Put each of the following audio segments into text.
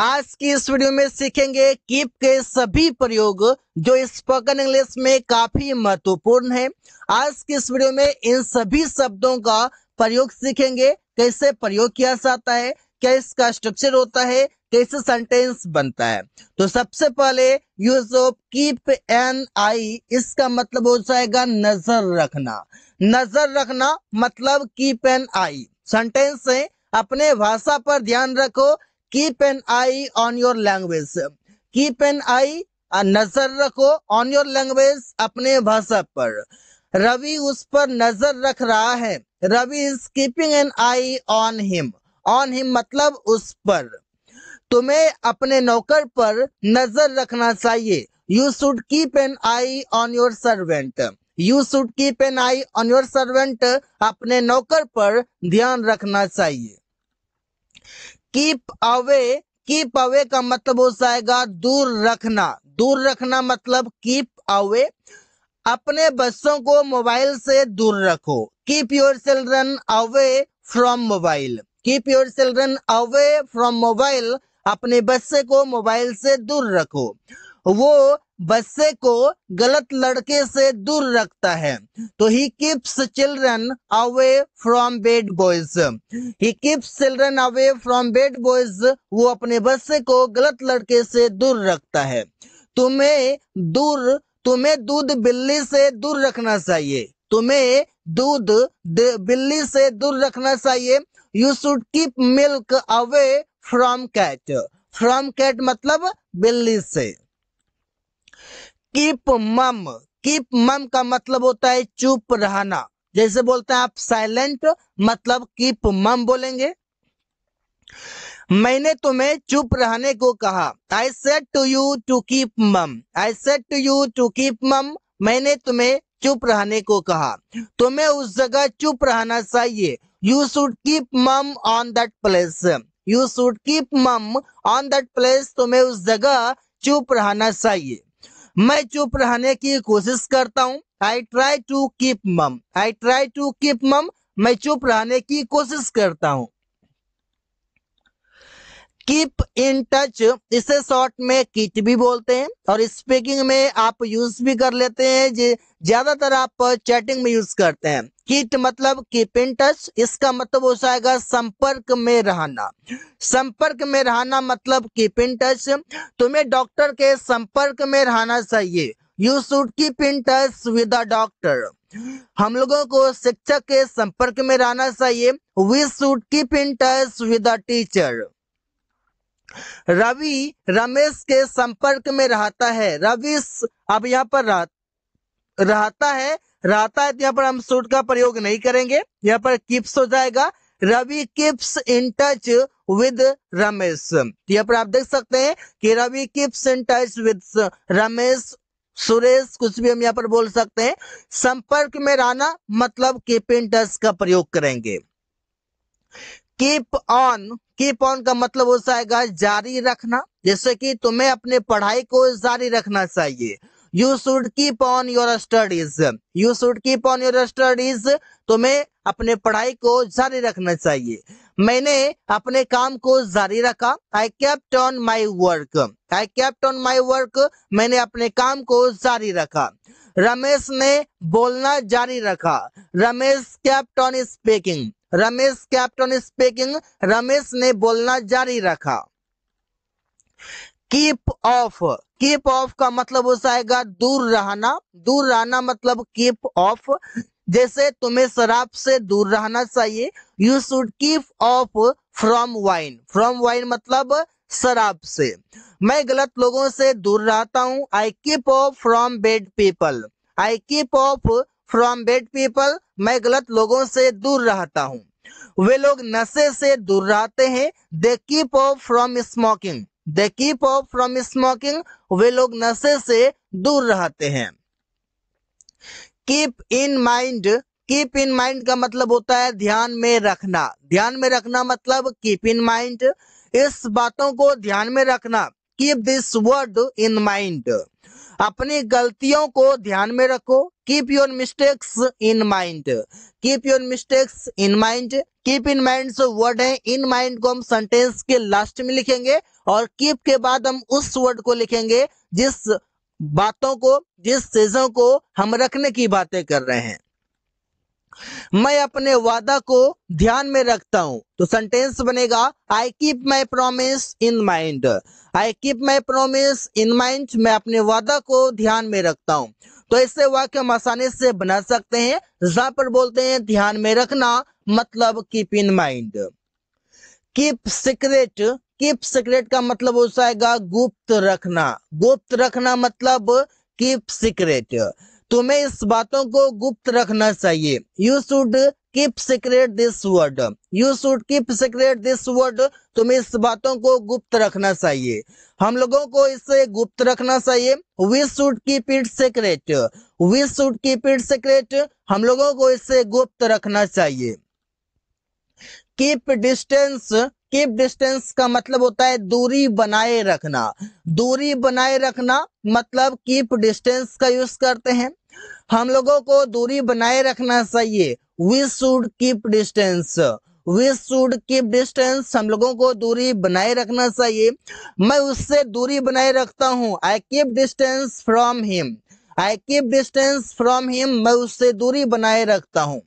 आज की इस वीडियो में सीखेंगे कीप के सभी प्रयोग जो स्पोकन इंग्लिश में काफी महत्वपूर्ण है आज की इस वीडियो में इन सभी शब्दों का प्रयोग सीखेंगे कैसे प्रयोग किया जाता है क्या इसका स्ट्रक्चर होता है कैसे सेंटेंस बनता है तो सबसे पहले use of keep an eye इसका मतलब हो जाएगा नजर रखना नजर रखना मतलब कीप एन आई सेंटेंस है अपने भाषा पर ध्यान रखो keep an eye on your language keep an eye नजर रखो ऑन योर लैंग्वेज अपने भाषा पर रवि उस पर नजर रख रहा है Ravi is keeping an eye on him on him मतलब उस पर तुम्हें अपने नौकर पर नजर रखना चाहिए you should keep an eye on your servant you should keep an eye on your servant अपने नौकर पर ध्यान रखना चाहिए कीप अवे कीप अवे का मतलब हो जाएगा दूर रखना दूर रखना मतलब कीप अवे अपने बच्चों को मोबाइल से दूर रखो keep your children away from mobile keep your children away from mobile अपने बच्चे को मोबाइल से दूर रखो वो बच्चे को गलत लड़के से दूर रखता है तो he keeps children away from bad boys he keeps children away from bad boys वो अपने बच्चे को गलत लड़के से दूर रखता है तुम्हें दूर तुम्हें दूध बिल्ली से दूर रखना चाहिए तुम्हें दूध बिल्ली से दूर रखना चाहिए you should keep milk away from cat from cat मतलब बिल्ली से कीप मम कीप मम का मतलब होता है चुप रहना जैसे बोलते हैं आप साइलेंट मतलब कीप मम बोलेंगे मैंने तुम्हें चुप रहने को कहा I said to you to keep mum I said to you to keep mum मैंने तुम्हें चुप रहने को कहा तुम्हें उस जगह चुप रहना चाहिए you should keep mum on that place you should keep mum on that place तुम्हें उस जगह चुप रहना चाहिए मैं चुप रहने की कोशिश करता हूँ I try to keep mum I try to keep मम मैं चुप रहने की कोशिश करता हूँ कीप इन टच इसे शॉर्ट में किट भी बोलते हैं और स्पीकिंग में आप यूज भी कर लेते हैं ज्यादातर आप चैटिंग में यूज करते हैं किट मतलब कीप इन टच इसका मतलब हो जाएगा संपर्क में रहना संपर्क में रहना मतलब कीप इन टच तुम्हें डॉक्टर के संपर्क में रहना चाहिए you should keep in touch with the doctor हम लोगों को शिक्षक के संपर्क में रहना चाहिए we should keep in touch with the teacher Ravi Ramesh के संपर्क में रहता है रवि अब यहाँ पर रह, रहता है रहता है तो यहाँ पर हम सूट का प्रयोग नहीं करेंगे यहाँ पर किप्स हो जाएगा Ravi keeps in touch with Ramesh तो यहाँ पर आप देख सकते हैं कि Ravi keeps in touch with Ramesh Suresh कुछ भी हम यहाँ पर बोल सकते हैं संपर्क में रहना मतलब कीप इन टच का प्रयोग करेंगे कीप ऑन कीप ऑन का मतलब हो जाएगा जारी रखना जैसे कि तुम्हें अपने पढ़ाई को जारी रखना चाहिए you should keep on your studies you should keep on your studies तुम्हें अपने पढ़ाई को जारी रखना चाहिए मैंने अपने काम को जारी रखा I kept on my work I kept on my work मैंने अपने काम को जारी रखा रमेश ने बोलना जारी रखा Ramesh kept on speaking Ramesh captain speaking Ramesh ने बोलना जारी रखा कीप ऑफ कीप ऑफ का मतलब हो जाएगा दूर रहना दूर रहना मतलब कीप ऑफ जैसे तुम्हें शराब से दूर रहना चाहिए you should keep off from wine from wine मतलब शराब से मैं गलत लोगों से दूर रहता हूँ I keep off from bad people I keep off from bad people मैं गलत लोगों से दूर रहता हूँ वे लोग नशे से दूर रहते हैं they keep off from smoking they keep off from smoking वे लोग नशे से दूर रहते हैं keep in mind keep in mind का मतलब होता है ध्यान में रखना ध्यान में रखना मतलब कीप इन माइंड इस बातों को ध्यान में रखना keep this word in mind अपनी गलतियों को ध्यान में रखो keep your mistakes in mind keep your mistakes in mind keep in mind word है इन माइंड को हम सेंटेंस के लास्ट में लिखेंगे और कीप के बाद हम उस वर्ड को लिखेंगे जिस बातों को जिस चीजों को हम रखने की बातें कर रहे हैं मैं अपने वादा को ध्यान में रखता हूं तो सेंटेंस बनेगा I keep my promise in mind I keep my promise in mind मैं अपने वादा को ध्यान में रखता हूं तो इससे वाक्य हम आसानी से बना सकते हैं जहां पर बोलते हैं ध्यान में रखना मतलब keep in mind keep secret keep secret का मतलब हो जाएगा गुप्त रखना गुप्त रखना मतलब कीप सीक्रेट तुम्हें इस बातों को गुप्त रखना चाहिए you should keep secret this word you should keep secret this word तुम्हें इस बातों को गुप्त रखना चाहिए हम लोगों को इसे गुप्त रखना चाहिए we should keep it secret we should keep it secret हम लोगों को इसे गुप्त रखना चाहिए कीप डिस्टेंस कीप डिस्टेंस का मतलब होता है दूरी बनाए रखना दूरी बनाए रखना मतलब कीप डिस्टेंस का यूज करते हैं हम लोगों को दूरी बनाए रखना चाहिए we should keep distance we should keep distance हम लोगों को दूरी बनाए रखना चाहिए मैं उससे दूरी बनाए रखता हूँ I keep distance from him I keep distance from him मैं उससे दूरी बनाए रखता हूँ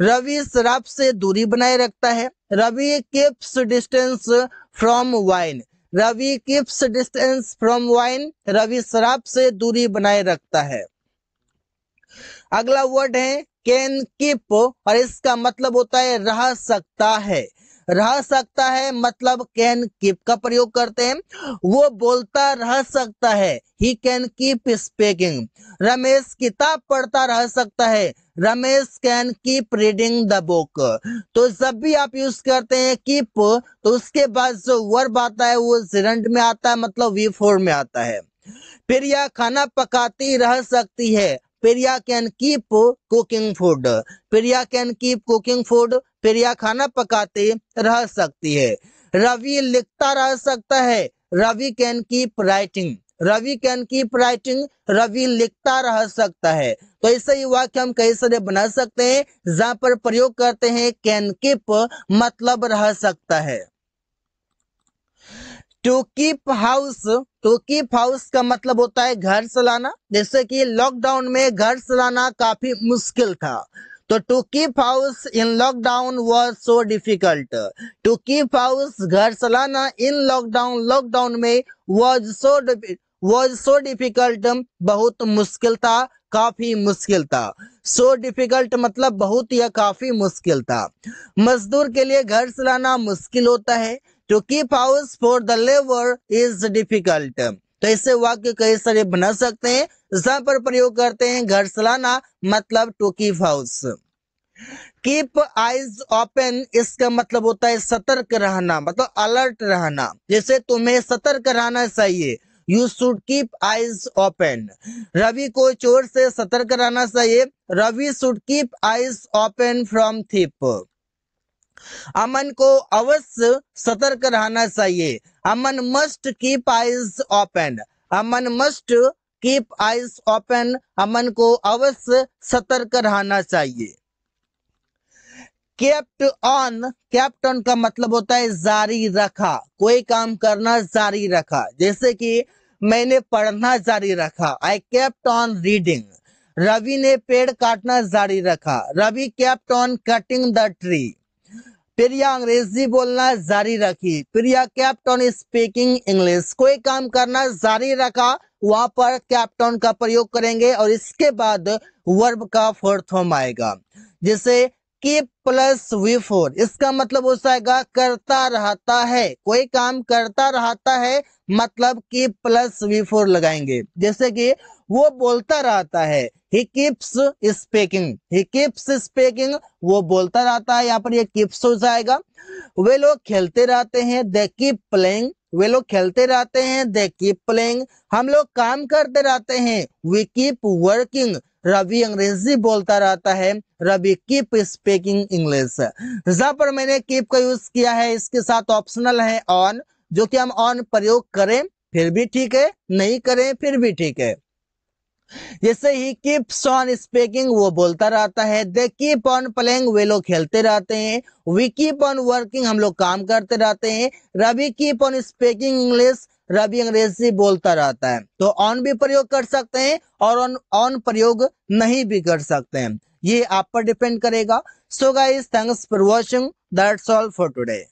रवि शराब से दूरी बनाए रखता है Ravi keeps distance from wine Ravi keeps distance from wine Ravi शराब से दूरी बनाए रखता है अगला वर्ड है कैन किप और इसका मतलब होता है रह सकता है रह सकता है मतलब कैन कीप का प्रयोग करते हैं वो बोलता रह सकता है he can keep speaking Ramesh किताब पढ़ता रह सकता है Ramesh can keep reading the book तो जब भी आप यूज करते हैं कीप तो उसके बाद जो वर्ब आता है वो जिरंड में आता है मतलब वी फोर में आता है फिर यह खाना पकाती रह सकती है Priya can keep cooking food Priya can keep cooking food Priya खाना पकाते रह सकती है रवि लिखता रह सकता है Ravi can keep writing Ravi can keep writing Ravi लिखता रह सकता है तो ऐसे ही वाक्य हम कई सारे बना सकते हैं जहां पर प्रयोग करते हैं कैन कीप मतलब रह सकता है to keep house to keep house का मतलब होता है घर चलाना जैसे कि लॉकडाउन में घर चलाना काफी मुश्किल था तो to keep house in lockdown was so difficult to keep house घर चलाना इन लॉकडाउन लॉकडाउन में was so was so difficult बहुत मुश्किल था काफी मुश्किल था सो so डिफिकल्ट मतलब बहुत या काफी मुश्किल था मजदूर के लिए घर चलाना मुश्किल होता है to keep house for the labour is difficult तो इससे वाक्य कई सारे बना सकते हैं जहां पर प्रयोग करते हैं घर सलाना मतलब to keep house keep eyes open इसका मतलब होता है सतर्क रहना मतलब अलर्ट रहना जैसे तुम्हें सतर्क रहना चाहिए you should keep eyes open Ravi को चोर से सतर्क रहना चाहिए Ravi should keep eyes open from thief Aman को अवश्य सतर्क रहना चाहिए Aman must keep eyes open Aman must keep eyes open Aman को अवश्य सतर्क रहना चाहिए केप्ट ऑन केप्ट ऑन का मतलब होता है जारी रखा कोई काम करना जारी रखा जैसे कि मैंने पढ़ना जारी रखा I kept on reading Ravi ने पेड़ काटना जारी रखा Ravi kept on cutting the tree Priya अंग्रेजी बोलना जारी रखी Priya kept on speaking English कोई काम करना जारी रखा वहां पर कैप्ट ऑन का प्रयोग करेंगे और इसके बाद वर्ब का फोर्थ फॉर्म आएगा जैसे कीप प्लस वी फोर इसका मतलब हो जाएगा करता रहता है कोई काम करता रहता है मतलब कीप प्लस वी फोर लगाएंगे जैसे कि वो बोलता रहता है he keeps speaking He keeps speaking वो बोलता रहता है यहाँ पर ये keeps हो जाएगा वे लोग खेलते रहते हैं दे कीप playing. वे लोग खेलते रहते हैं दे keep playing. हम लोग काम करते रहते हैं वी कीप वर्किंग रवि अंग्रेजी बोलता रहता है रवि कीप स्पीकिंग इंग्लिश जहां पर मैंने कीप का यूज किया है इसके साथ ऑप्शनल है ऑन जो कि हम ऑन प्रयोग करें फिर भी ठीक है नहीं करें फिर भी ठीक है जैसे ही कीप्स ऑन स्पीकिंग वो बोलता रहता है दे कीप ऑन प्लेइंग वे लोग खेलते रहते हैं वी कीप ऑन वर्किंग हम लोग काम करते रहते हैं Ravi keep on speaking English Ravi अंग्रेजी बोलता रहता है तो ऑन भी प्रयोग कर सकते हैं और ऑन ऑन प्रयोग नहीं भी कर सकते हैं ये आप पर डिपेंड करेगा so guys thanks for watching that's all for today